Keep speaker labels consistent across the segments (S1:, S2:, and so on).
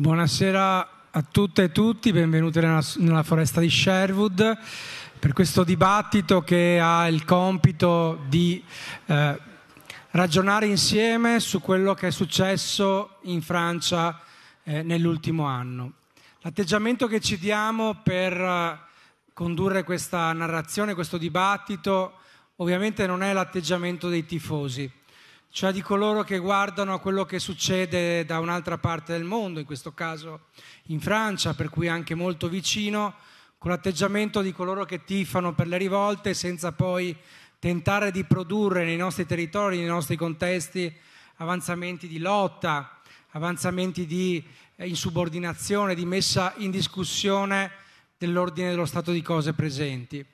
S1: Buonasera a tutte e tutti, benvenuti nella, nella, foresta di Sherwood per questo dibattito che ha il compito di eh, ragionare insieme su quello che è successo in Francia eh, nell'ultimo anno. L'atteggiamento che ci diamo per eh, condurre questa narrazione, questo dibattito, ovviamente non è l'atteggiamento dei tifosi cioè di coloro che guardano a quello che succede da un'altra parte del mondo, in questo caso in Francia, per cui anche molto vicino, con l'atteggiamento di coloro che tifano per le rivolte senza poi tentare di produrre nei nostri territori, nei nostri contesti, avanzamenti di lotta, avanzamenti di eh, insubordinazione, di messa in discussione dell'ordine dello stato di cose presenti.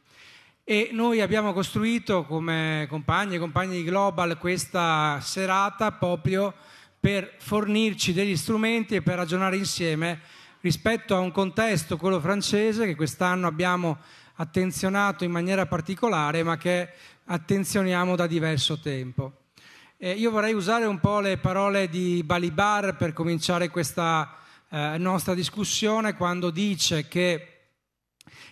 S1: E noi abbiamo costruito come compagni e compagni di Global questa serata proprio per fornirci degli strumenti e per ragionare insieme rispetto a un contesto, quello francese, che quest'anno abbiamo attenzionato in maniera particolare, ma che attenzioniamo da diverso tempo. Eh, io vorrei usare un po' le parole di Balibar per cominciare questa eh, nostra discussione quando dice che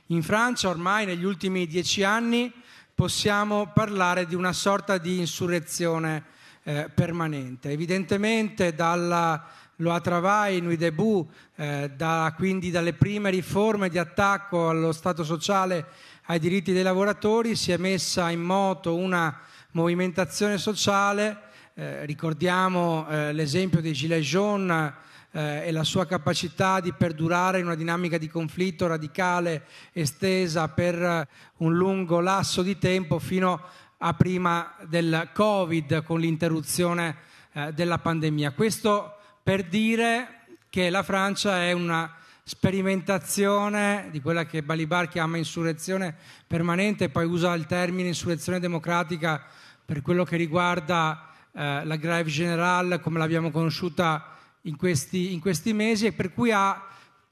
S1: in Francia ormai negli ultimi dieci anni possiamo parlare di una sorta di insurrezione eh, permanente. Evidentemente dalla Loa Travail, Nui Debout, eh, da, quindi dalle prime riforme di attacco allo Stato sociale, ai diritti dei lavoratori, si è messa in moto una movimentazione sociale. Eh, ricordiamo eh, l'esempio dei Gilets jaunes eh, e la sua capacità di perdurare in una dinamica di conflitto radicale estesa per eh, un lungo lasso di tempo fino a prima del Covid con l'interruzione eh, della pandemia. Questo per dire che la Francia è una sperimentazione di quella che Balibar chiama insurrezione permanente, poi usa il termine insurrezione democratica per quello che riguarda eh, la grève generale come l'abbiamo conosciuta in questi, in questi mesi e per cui ha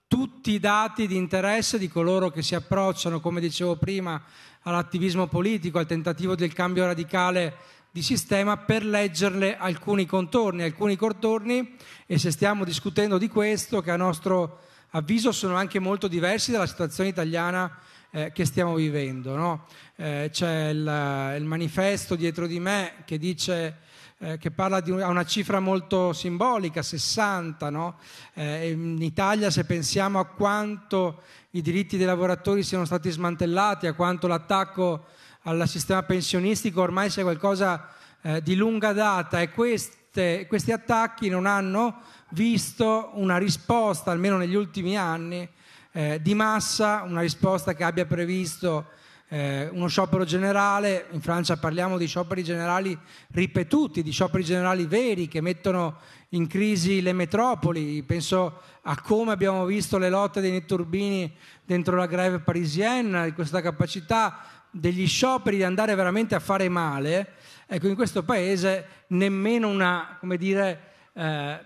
S1: tutti i dati di interesse di coloro che si approcciano, come dicevo prima, all'attivismo politico, al tentativo del cambio radicale di sistema per leggerle alcuni contorni, alcuni contorni e se stiamo discutendo di questo, che a nostro avviso sono anche molto diversi dalla situazione italiana eh, che stiamo vivendo. No? Eh, c'è il, il manifesto dietro di me che dice eh, che parla di una cifra molto simbolica, 60. No? Eh, in Italia se pensiamo a quanto i diritti dei lavoratori siano stati smantellati, a quanto l'attacco al sistema pensionistico ormai sia qualcosa eh, di lunga data e queste, questi attacchi non hanno visto una risposta, almeno negli ultimi anni, eh, di massa, una risposta che abbia previsto eh, uno sciopero generale, in Francia parliamo di scioperi generali ripetuti, di scioperi generali veri che mettono in crisi le metropoli, penso a come abbiamo visto le lotte dei netturbini dentro la greve parisienne, questa capacità degli scioperi di andare veramente a fare male, ecco in questo paese nemmeno una, come dire, eh,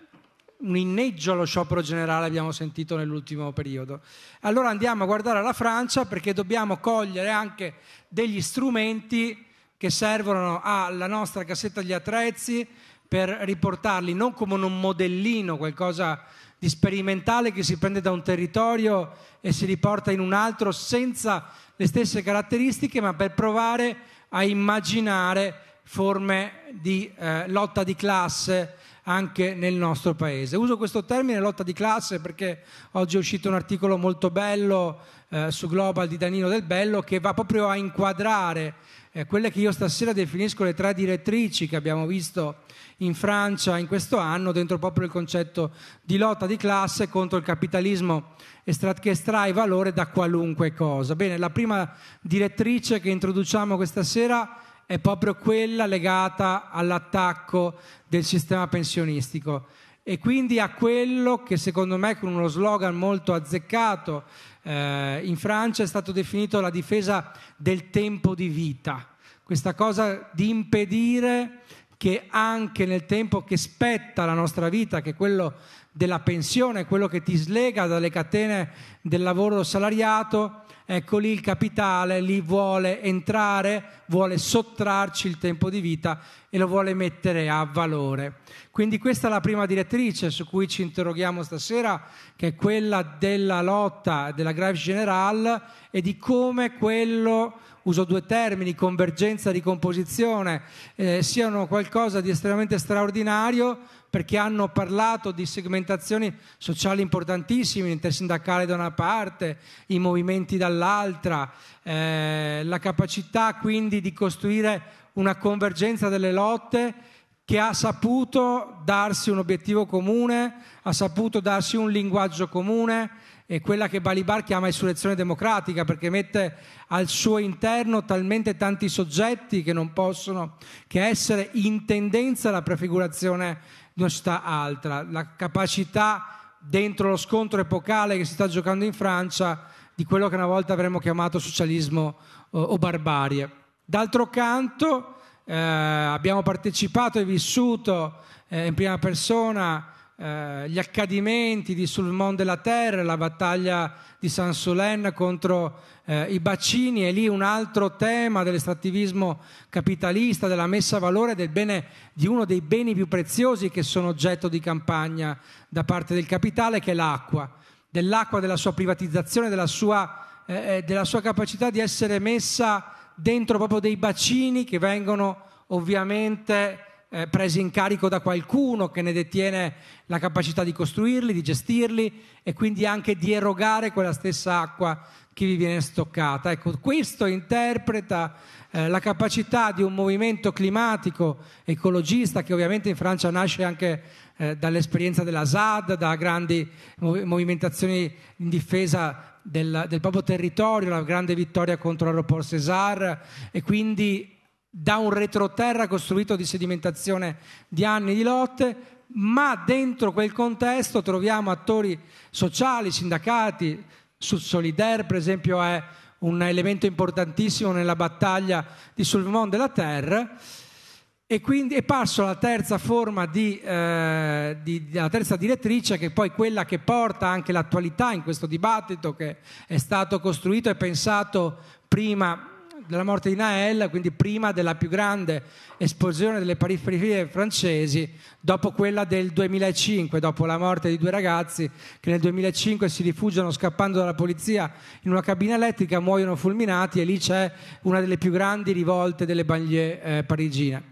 S1: un inneggio allo sciopero generale abbiamo sentito nell'ultimo periodo. Allora andiamo a guardare la Francia perché dobbiamo cogliere anche degli strumenti che servono alla nostra cassetta degli attrezzi per riportarli non come un modellino, qualcosa di sperimentale che si prende da un territorio e si riporta in un altro senza le stesse caratteristiche, ma per provare a immaginare forme di eh, lotta di classe, anche nel nostro paese. Uso questo termine lotta di classe perché oggi è uscito un articolo molto bello eh, su Global di Danilo Del Bello che va proprio a inquadrare eh, quelle che io stasera definisco le tre direttrici che abbiamo visto in Francia in questo anno dentro proprio il concetto di lotta di classe contro il capitalismo che estrae valore da qualunque cosa. Bene, la prima direttrice che introduciamo questa sera è proprio quella legata all'attacco del sistema pensionistico e quindi a quello che secondo me con uno slogan molto azzeccato eh, in Francia è stato definito la difesa del tempo di vita, questa cosa di impedire che anche nel tempo che spetta la nostra vita, che è quello della pensione, quello che ti slega dalle catene del lavoro salariato, ecco lì il capitale, lì vuole entrare, vuole sottrarci il tempo di vita e lo vuole mettere a valore. Quindi questa è la prima direttrice su cui ci interroghiamo stasera, che è quella della lotta della Grave General e di come quello, uso due termini, convergenza, ricomposizione, eh, siano qualcosa di estremamente straordinario perché hanno parlato di segmentazioni sociali importantissime, l'intersindacale da una parte, i movimenti dall'altra, eh, la capacità quindi di costruire una convergenza delle lotte che ha saputo darsi un obiettivo comune, ha saputo darsi un linguaggio comune, e quella che Balibar chiama insurrezione democratica, perché mette al suo interno talmente tanti soggetti che non possono che essere in tendenza alla prefigurazione di una città altra, la capacità dentro lo scontro epocale che si sta giocando in Francia di quello che una volta avremmo chiamato socialismo o, eh, o barbarie. D'altro canto eh, abbiamo partecipato e vissuto eh, in prima persona eh, gli accadimenti di sul mondo la Terre, la battaglia di San Solen contro eh, i bacini e lì un altro tema dell'estrattivismo capitalista, della messa a valore del bene, di uno dei beni più preziosi che sono oggetto di campagna da parte del capitale, che è l'acqua, dell'acqua, della sua privatizzazione, della sua, eh, eh della sua capacità di essere messa dentro proprio dei bacini che vengono ovviamente eh, presi in carico da qualcuno che ne detiene la capacità di costruirli, di gestirli e quindi anche di erogare quella stessa acqua che vi viene stoccata. Ecco, questo interpreta eh, la capacità di un movimento climatico ecologista che ovviamente in Francia nasce anche eh, dall'esperienza della SAD, da grandi mov- movimentazioni in difesa del, del proprio territorio, la grande vittoria contro l'aeroport César e quindi da un retroterra costruito di sedimentazione di anni di lotte, ma dentro quel contesto troviamo attori sociali, sindacati, sul Solidaire per esempio è un elemento importantissimo nella battaglia di Sulmon della Terre e quindi e passo alla terza forma di, eh, di, alla terza direttrice che è poi quella che porta anche l'attualità in questo dibattito che è stato costruito e pensato prima della morte di Nael, quindi prima della più grande esplosione delle periferie francesi, dopo quella del 2005, dopo la morte di due ragazzi che nel 2005 si rifugiano scappando dalla polizia in una cabina elettrica, muoiono fulminati e lì c'è una delle più grandi rivolte delle banlieue eh, parigine.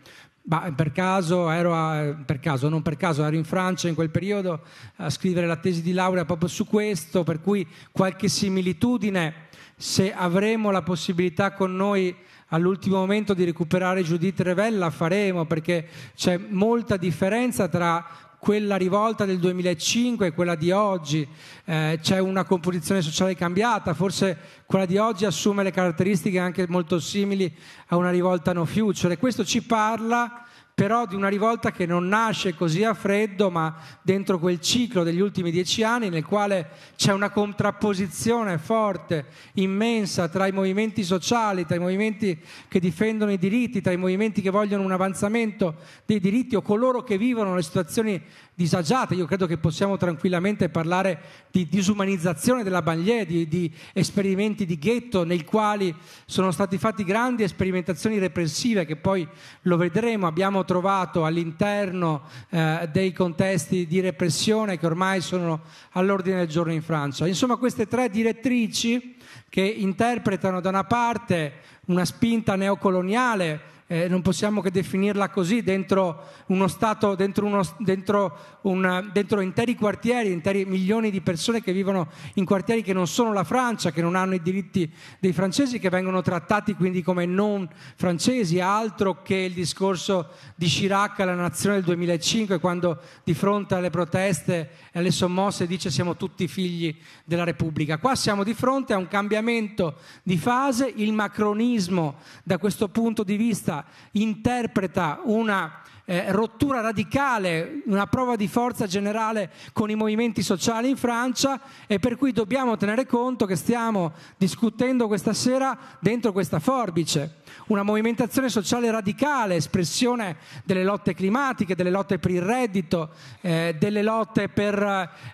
S1: Ma per caso, ero a, per caso, non per caso, ero in Francia in quel periodo a scrivere la tesi di laurea proprio su questo, per cui qualche similitudine se avremo la possibilità con noi all'ultimo momento di recuperare Giudith Revella faremo perché c'è molta differenza tra quella rivolta del 2005 e quella di oggi, eh, c'è una composizione sociale cambiata, forse quella di oggi assume le caratteristiche anche molto simili a una rivolta no future. Questo ci parla però di una rivolta che non nasce così a freddo, ma dentro quel ciclo degli ultimi dieci anni nel quale c'è una contrapposizione forte, immensa tra i movimenti sociali, tra i movimenti che difendono i diritti, tra i movimenti che vogliono un avanzamento dei diritti o coloro che vivono le situazioni disagiate. Io credo che possiamo tranquillamente parlare di disumanizzazione della banlieue, di, di esperimenti di ghetto nei quali sono stati fatti grandi sperimentazioni repressive che poi lo vedremo. Abbiamo trovato all'interno eh, dei contesti di repressione che ormai sono all'ordine del giorno in Francia. Insomma, queste tre direttrici che interpretano da una parte una spinta neocoloniale eh, non possiamo che definirla così, dentro uno Stato, dentro, uno, dentro, una, dentro interi quartieri, interi milioni di persone che vivono in quartieri che non sono la Francia, che non hanno i diritti dei francesi, che vengono trattati quindi come non francesi, altro che il discorso di Chirac alla nazione del 2005, quando di fronte alle proteste e alle sommosse dice siamo tutti figli della Repubblica. Qua siamo di fronte a un cambiamento di fase, il macronismo da questo punto di vista interpreta una eh, rottura radicale, una prova di forza generale con i movimenti sociali in Francia e per cui dobbiamo tenere conto che stiamo discutendo questa sera dentro questa forbice una movimentazione sociale radicale, espressione delle lotte climatiche, delle lotte per il reddito, eh, delle lotte per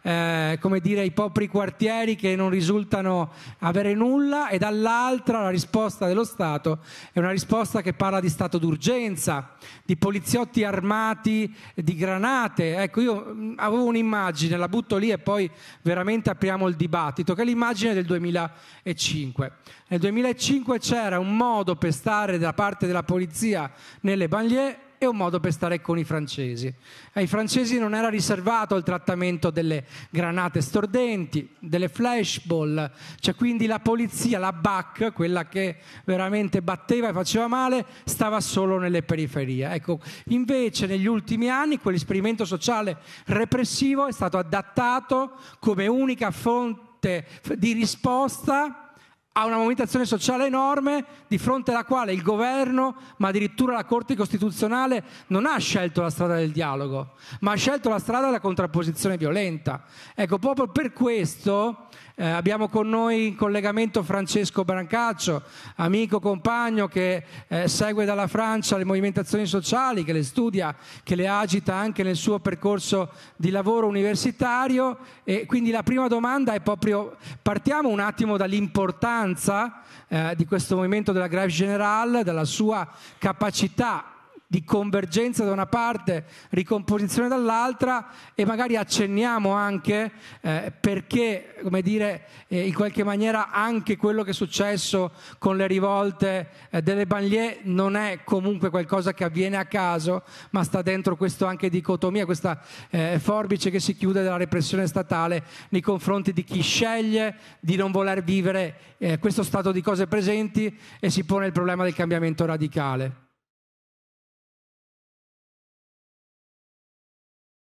S1: eh, dire, i popoli quartieri che non risultano avere nulla e dall'altra la risposta dello Stato è una risposta che parla di stato d'urgenza, di poliziotti armati, di granate. Ecco, io avevo un'immagine, la butto lì e poi veramente apriamo il dibattito, che è l'immagine del 2005. Nel 2005 c'era un modo per stare stare da parte della polizia nelle banlieue e un modo per stare con i francesi. Ai eh, francesi non era riservato il trattamento delle granate stordenti, delle flashball, cioè quindi la polizia, la BAC, quella che veramente batteva e faceva male, stava solo nelle periferie. Ecco, invece negli ultimi anni quell'esperimento sociale repressivo è stato adattato come unica fonte di risposta a una movimentazione sociale enorme di fronte alla quale il governo, ma addirittura la Corte Costituzionale, non ha scelto la strada del dialogo, ma ha scelto la strada della contrapposizione violenta. Ecco, proprio per questo eh, abbiamo con noi in collegamento Francesco Brancaccio, amico, compagno che eh, segue dalla Francia le movimentazioni sociali, che le studia, che le agita anche nel suo percorso di lavoro universitario. E quindi la prima domanda è proprio, partiamo un attimo dall'importanza importanza eh, di questo movimento della Grève Générale, della sua capacità di convergenza da una parte, ricomposizione dall'altra e magari accenniamo anche eh, perché, come dire, eh, in qualche maniera anche quello che è successo con le rivolte eh, delle banlieue non è comunque qualcosa che avviene a caso, ma sta dentro questa anche dicotomia, questa eh, forbice che si chiude della repressione statale nei confronti di chi sceglie di non voler vivere eh, questo stato di cose presenti e si pone il problema del cambiamento radicale.